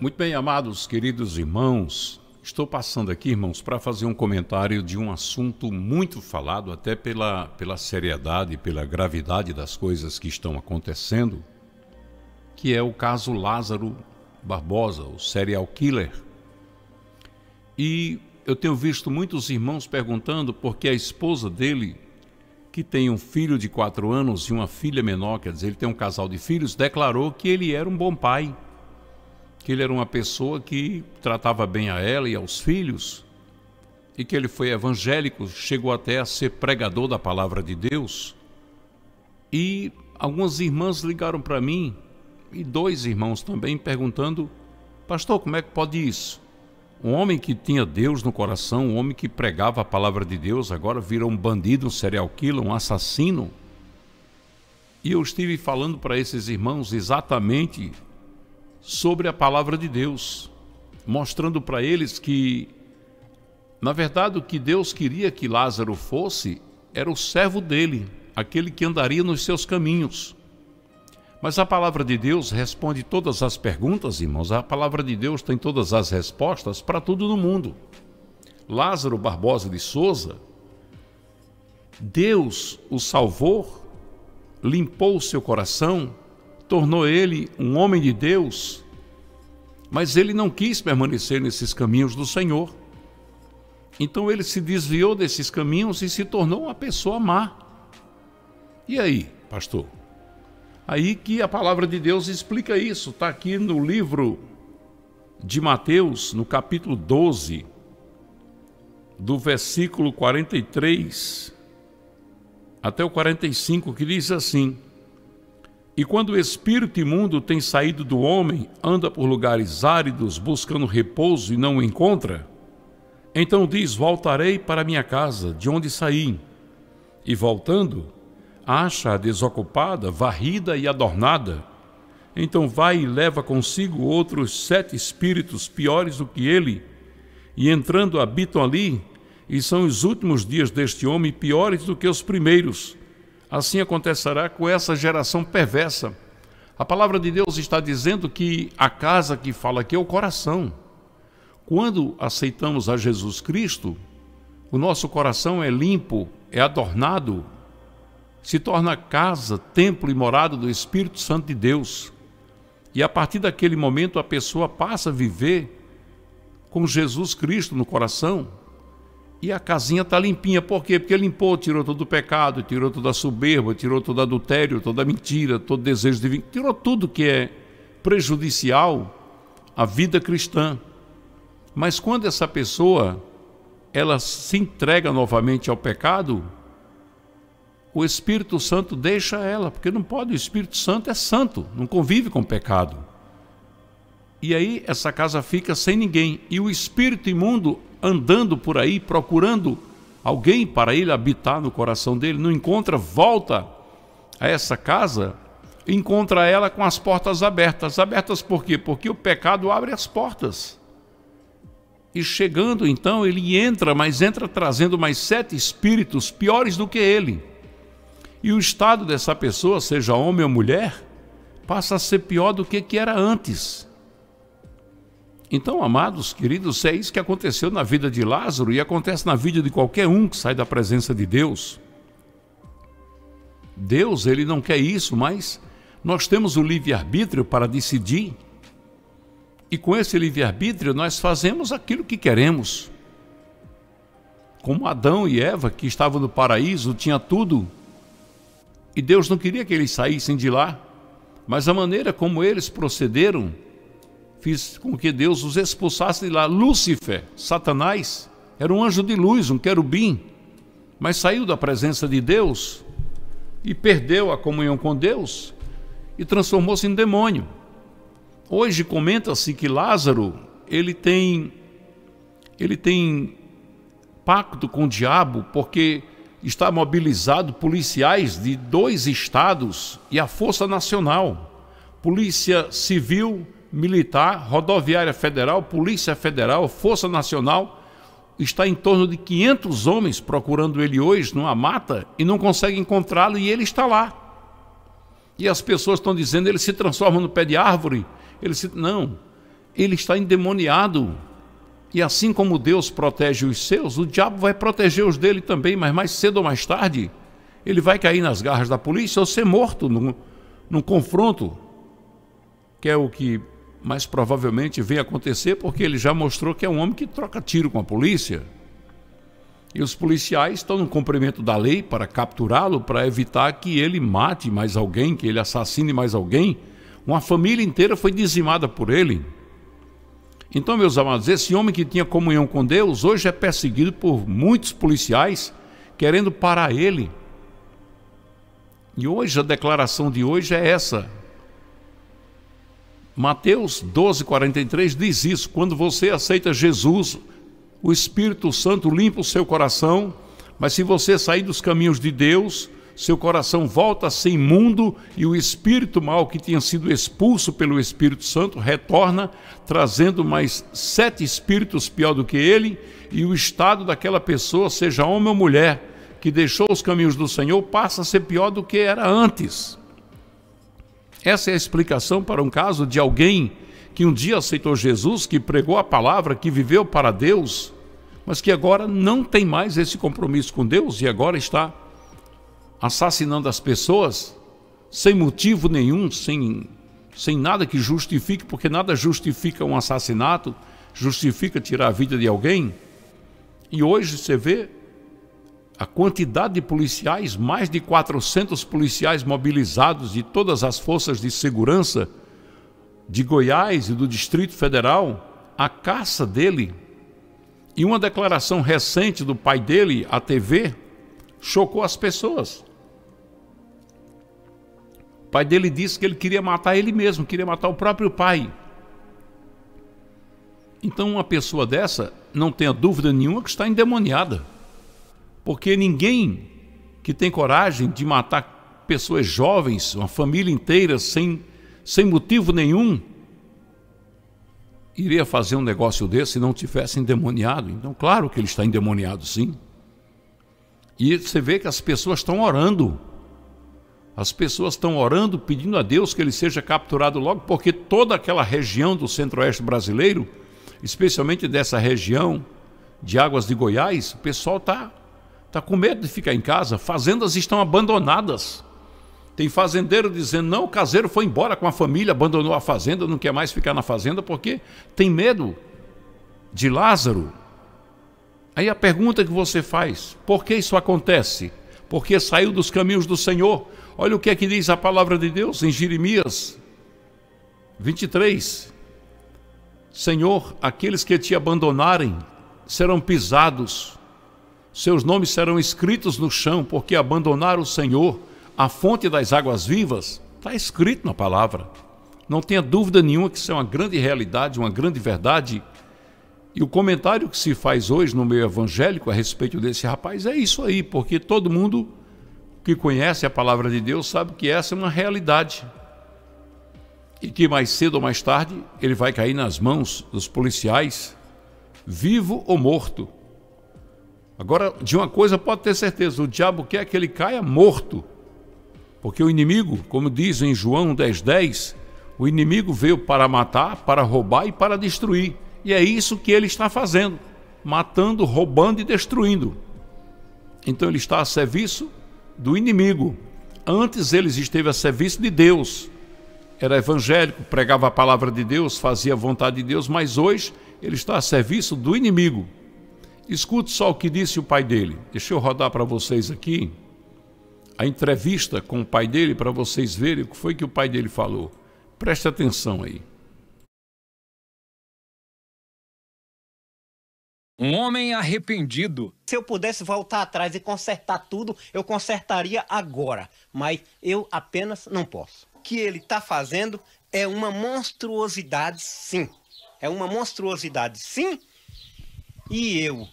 Muito bem, amados, queridos irmãos, estou passando aqui, irmãos, para fazer um comentário de um assunto muito falado, até pela, pela seriedade, pela gravidade das coisas que estão acontecendo, que é o caso Lázaro Barbosa, o serial killer. E eu tenho visto muitos irmãos perguntando por que a esposa dele, que tem um filho de quatro anos e uma filha menor, quer dizer, ele tem um casal de filhos, declarou que ele era um bom pai que ele era uma pessoa que tratava bem a ela e aos filhos, e que ele foi evangélico, chegou até a ser pregador da palavra de Deus. E algumas irmãs ligaram para mim, e dois irmãos também, perguntando: Pastor, como é que pode isso? Um homem que tinha Deus no coração, um homem que pregava a palavra de Deus, agora vira um bandido, um serial killer, um assassino. E eu estive falando para esses irmãos exatamente sobre a palavra de Deus, mostrando para eles que, na verdade, o que Deus queria que Lázaro fosse era o servo dele, aquele que andaria nos seus caminhos. Mas a palavra de Deus responde todas as perguntas, irmãos. A palavra de Deus tem todas as respostas para tudo no mundo. Lázaro Barbosa de Souza, Deus o salvou, limpou o seu coração, tornou ele um homem de Deus, mas ele não quis permanecer nesses caminhos do Senhor. Então ele se desviou desses caminhos e se tornou uma pessoa má. E aí, pastor? Aí que a palavra de Deus explica isso, está aqui no livro de Mateus, no capítulo 12, do versículo 43 até o 45, que diz assim: e quando o espírito imundo tem saído do homem, anda por lugares áridos buscando repouso e não o encontra, então diz: Voltarei para minha casa, de onde saí. E voltando, acha-a desocupada, varrida e adornada. Então vai e leva consigo outros sete espíritos piores do que ele, e entrando habitam ali, e são os últimos dias deste homem piores do que os primeiros assim acontecerá com essa geração perversa. A palavra de Deus está dizendo que a casa que fala aqui é o coração. Quando aceitamos a Jesus Cristo, o nosso coração é limpo, é adornado, se torna casa, templo e morada do Espírito Santo de Deus. E a partir daquele momento a pessoa passa a viver com Jesus Cristo no coração, e a casinha está limpinha. Por quê? Porque limpou, tirou todo o pecado, tirou toda a soberba, tirou todo o adultério, toda a mentira, todo o desejo de Tirou tudo que é prejudicial à vida cristã. Mas quando essa pessoa ela se entrega novamente ao pecado, o Espírito Santo deixa ela, porque não pode, o Espírito Santo é santo, não convive com o pecado. E aí essa casa fica sem ninguém. E o espírito imundo andando por aí procurando alguém para ele habitar no coração dele, não encontra, volta a essa casa, encontra ela com as portas abertas. Abertas por quê? Porque o pecado abre as portas. E chegando então, ele entra, mas entra trazendo mais sete espíritos piores do que ele. E o estado dessa pessoa, seja homem ou mulher, passa a ser pior do que, que era antes. Então, amados, queridos, é isso que aconteceu na vida de Lázaro e acontece na vida de qualquer um que sai da presença de Deus. Deus, ele não quer isso, mas nós temos o livre-arbítrio para decidir. E com esse livre-arbítrio nós fazemos aquilo que queremos. Como Adão e Eva, que estavam no paraíso, tinha tudo. E Deus não queria que eles saíssem de lá, mas a maneira como eles procederam fiz com que Deus os expulsasse de lá. Lúcifer, Satanás, era um anjo de luz, um querubim, mas saiu da presença de Deus e perdeu a comunhão com Deus e transformou-se em demônio. Hoje comenta-se que Lázaro, ele tem ele tem pacto com o diabo porque está mobilizado policiais de dois estados e a Força Nacional, Polícia Civil Militar, Rodoviária Federal, Polícia Federal, Força Nacional. Está em torno de 500 homens procurando ele hoje numa mata e não consegue encontrá-lo e ele está lá. E as pessoas estão dizendo, ele se transforma no pé de árvore. Ele se... Não, ele está endemoniado. E assim como Deus protege os seus, o diabo vai proteger os dele também, mas mais cedo ou mais tarde, ele vai cair nas garras da polícia ou ser morto num, num confronto, que é o que mas provavelmente veio acontecer porque ele já mostrou que é um homem que troca tiro com a polícia. E os policiais estão no cumprimento da lei para capturá-lo, para evitar que ele mate mais alguém, que ele assassine mais alguém. Uma família inteira foi dizimada por ele. Então, meus amados, esse homem que tinha comunhão com Deus hoje é perseguido por muitos policiais querendo parar ele. E hoje a declaração de hoje é essa: Mateus 12:43 diz isso: quando você aceita Jesus, o Espírito Santo limpa o seu coração, mas se você sair dos caminhos de Deus, seu coração volta a ser imundo e o espírito mal que tinha sido expulso pelo Espírito Santo retorna, trazendo mais sete espíritos pior do que ele, e o estado daquela pessoa, seja homem ou mulher, que deixou os caminhos do Senhor, passa a ser pior do que era antes. Essa é a explicação para um caso de alguém que um dia aceitou Jesus, que pregou a palavra, que viveu para Deus, mas que agora não tem mais esse compromisso com Deus e agora está assassinando as pessoas sem motivo nenhum, sem, sem nada que justifique, porque nada justifica um assassinato, justifica tirar a vida de alguém. E hoje você vê a quantidade de policiais, mais de 400 policiais mobilizados de todas as forças de segurança de Goiás e do Distrito Federal, a caça dele. E uma declaração recente do pai dele à TV chocou as pessoas. O pai dele disse que ele queria matar ele mesmo, queria matar o próprio pai. Então, uma pessoa dessa, não tenha dúvida nenhuma que está endemoniada. Porque ninguém que tem coragem de matar pessoas jovens, uma família inteira, sem, sem motivo nenhum, iria fazer um negócio desse se não tivesse endemoniado. Então, claro que ele está endemoniado, sim. E você vê que as pessoas estão orando. As pessoas estão orando, pedindo a Deus que ele seja capturado logo, porque toda aquela região do centro-oeste brasileiro, especialmente dessa região de Águas de Goiás, o pessoal está Está com medo de ficar em casa? Fazendas estão abandonadas. Tem fazendeiro dizendo: não, o caseiro foi embora com a família, abandonou a fazenda, não quer mais ficar na fazenda porque tem medo de Lázaro. Aí a pergunta que você faz: por que isso acontece? Porque saiu dos caminhos do Senhor. Olha o que é que diz a palavra de Deus em Jeremias 23. Senhor, aqueles que te abandonarem serão pisados seus nomes serão escritos no chão, porque abandonaram o Senhor, a fonte das águas vivas. Está escrito na palavra. Não tenha dúvida nenhuma que isso é uma grande realidade, uma grande verdade. E o comentário que se faz hoje no meio evangélico a respeito desse rapaz é isso aí, porque todo mundo que conhece a palavra de Deus sabe que essa é uma realidade. E que mais cedo ou mais tarde ele vai cair nas mãos dos policiais, vivo ou morto. Agora, de uma coisa pode ter certeza: o diabo quer que ele caia morto. Porque o inimigo, como diz em João 10,10, 10, o inimigo veio para matar, para roubar e para destruir. E é isso que ele está fazendo: matando, roubando e destruindo. Então ele está a serviço do inimigo. Antes ele esteve a serviço de Deus. Era evangélico, pregava a palavra de Deus, fazia a vontade de Deus, mas hoje ele está a serviço do inimigo. Escute só o que disse o pai dele. Deixa eu rodar para vocês aqui a entrevista com o pai dele para vocês verem o que foi que o pai dele falou. Preste atenção aí. Um homem arrependido. Se eu pudesse voltar atrás e consertar tudo, eu consertaria agora. Mas eu apenas não posso. O que ele está fazendo é uma monstruosidade, sim. É uma monstruosidade, sim. E eu,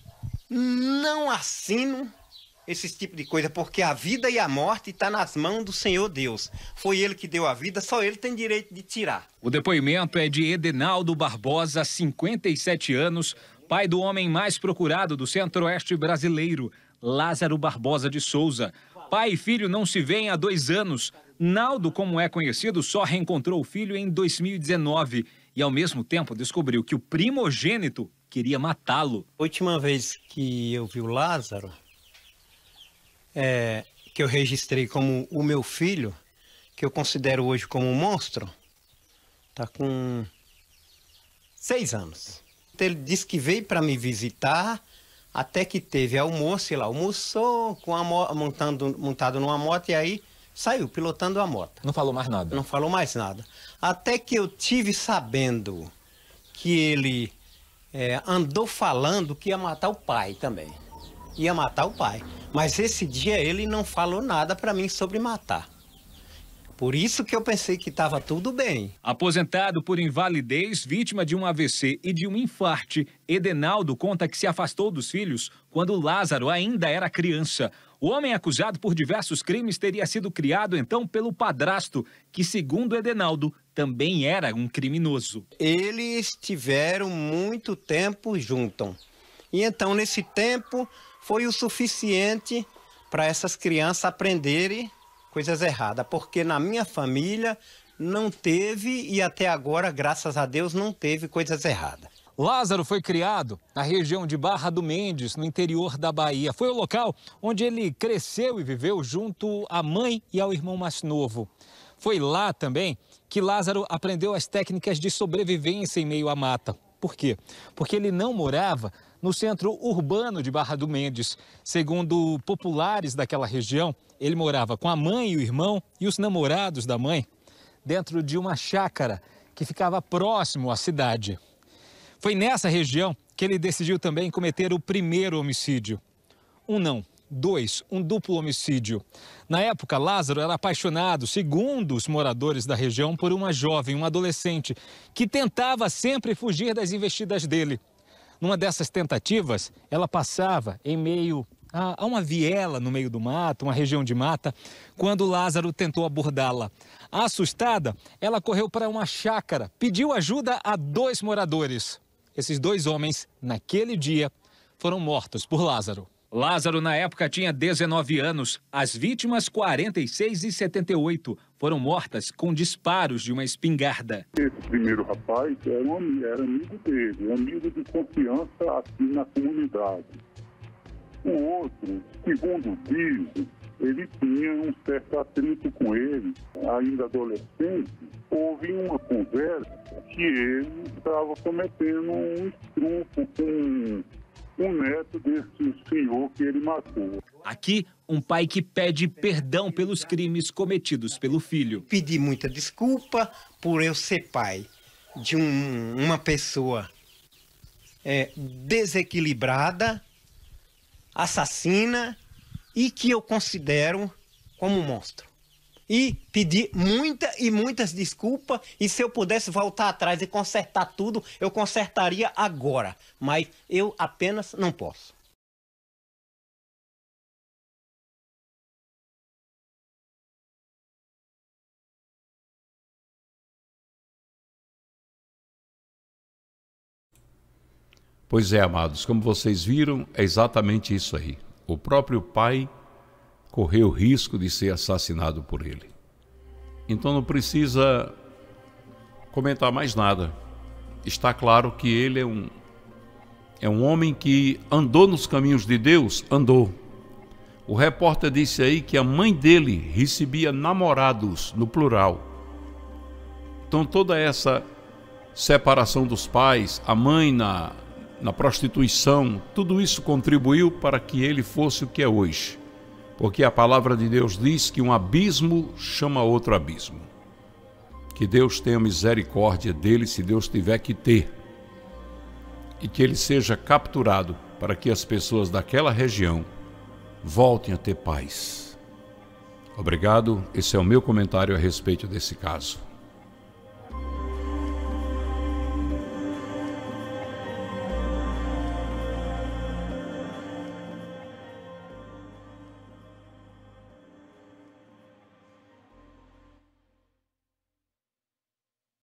não assino esse tipo de coisa, porque a vida e a morte está nas mãos do Senhor Deus. Foi ele que deu a vida, só ele tem direito de tirar. O depoimento é de Edenaldo Barbosa, 57 anos, pai do homem mais procurado do centro-oeste brasileiro, Lázaro Barbosa de Souza. Pai e filho não se veem há dois anos. Naldo, como é conhecido, só reencontrou o filho em 2019 e, ao mesmo tempo, descobriu que o primogênito queria matá-lo. Última vez que eu vi o Lázaro, é, que eu registrei como o meu filho, que eu considero hoje como um monstro, tá com seis anos. Ele disse que veio para me visitar, até que teve almoço, lá, almoçou com a montando, montado numa moto e aí saiu pilotando a moto. Não falou mais nada. Não falou mais nada. Até que eu tive sabendo que ele é, andou falando que ia matar o pai também. Ia matar o pai. Mas esse dia ele não falou nada para mim sobre matar. Por isso que eu pensei que estava tudo bem. Aposentado por invalidez, vítima de um AVC e de um infarte, Edenaldo conta que se afastou dos filhos quando Lázaro ainda era criança. O homem acusado por diversos crimes teria sido criado então pelo padrasto, que, segundo Edenaldo, também era um criminoso. Eles tiveram muito tempo juntos. E então, nesse tempo, foi o suficiente para essas crianças aprenderem coisas erradas, porque na minha família não teve e até agora, graças a Deus, não teve coisas erradas. Lázaro foi criado na região de Barra do Mendes, no interior da Bahia. Foi o local onde ele cresceu e viveu junto à mãe e ao irmão mais novo. Foi lá também que Lázaro aprendeu as técnicas de sobrevivência em meio à mata. Por quê? Porque ele não morava no centro urbano de Barra do Mendes. Segundo populares daquela região, ele morava com a mãe e o irmão e os namorados da mãe dentro de uma chácara que ficava próximo à cidade. Foi nessa região que ele decidiu também cometer o primeiro homicídio. Um não, dois, um duplo homicídio. Na época, Lázaro era apaixonado, segundo os moradores da região, por uma jovem, uma adolescente, que tentava sempre fugir das investidas dele. Numa dessas tentativas, ela passava em meio a uma viela no meio do mato, uma região de mata, quando Lázaro tentou abordá-la. Assustada, ela correu para uma chácara, pediu ajuda a dois moradores esses dois homens, naquele dia, foram mortos por Lázaro. Lázaro, na época, tinha 19 anos. As vítimas, 46 e 78, foram mortas com disparos de uma espingarda. Esse primeiro rapaz era, um, era amigo dele, amigo de confiança aqui na comunidade. O outro, segundo dizem, ele tinha um certo atrito com ele, ainda adolescente. Houve uma conversa que ele estava cometendo um estrupo com o neto desse senhor que ele matou. Aqui, um pai que pede perdão pelos crimes cometidos pelo filho. Pedi muita desculpa por eu ser pai de um, uma pessoa é, desequilibrada, assassina e que eu considero como um monstro. E pedir muita e muitas desculpas. E se eu pudesse voltar atrás e consertar tudo, eu consertaria agora. Mas eu apenas não posso. Pois é, amados, como vocês viram, é exatamente isso aí. O próprio pai correu risco de ser assassinado por ele. Então não precisa comentar mais nada. Está claro que ele é um é um homem que andou nos caminhos de Deus, andou. O repórter disse aí que a mãe dele recebia namorados no plural. Então toda essa separação dos pais, a mãe na na prostituição, tudo isso contribuiu para que ele fosse o que é hoje. Porque a palavra de Deus diz que um abismo chama outro abismo. Que Deus tenha misericórdia dele se Deus tiver que ter. E que ele seja capturado para que as pessoas daquela região voltem a ter paz. Obrigado, esse é o meu comentário a respeito desse caso.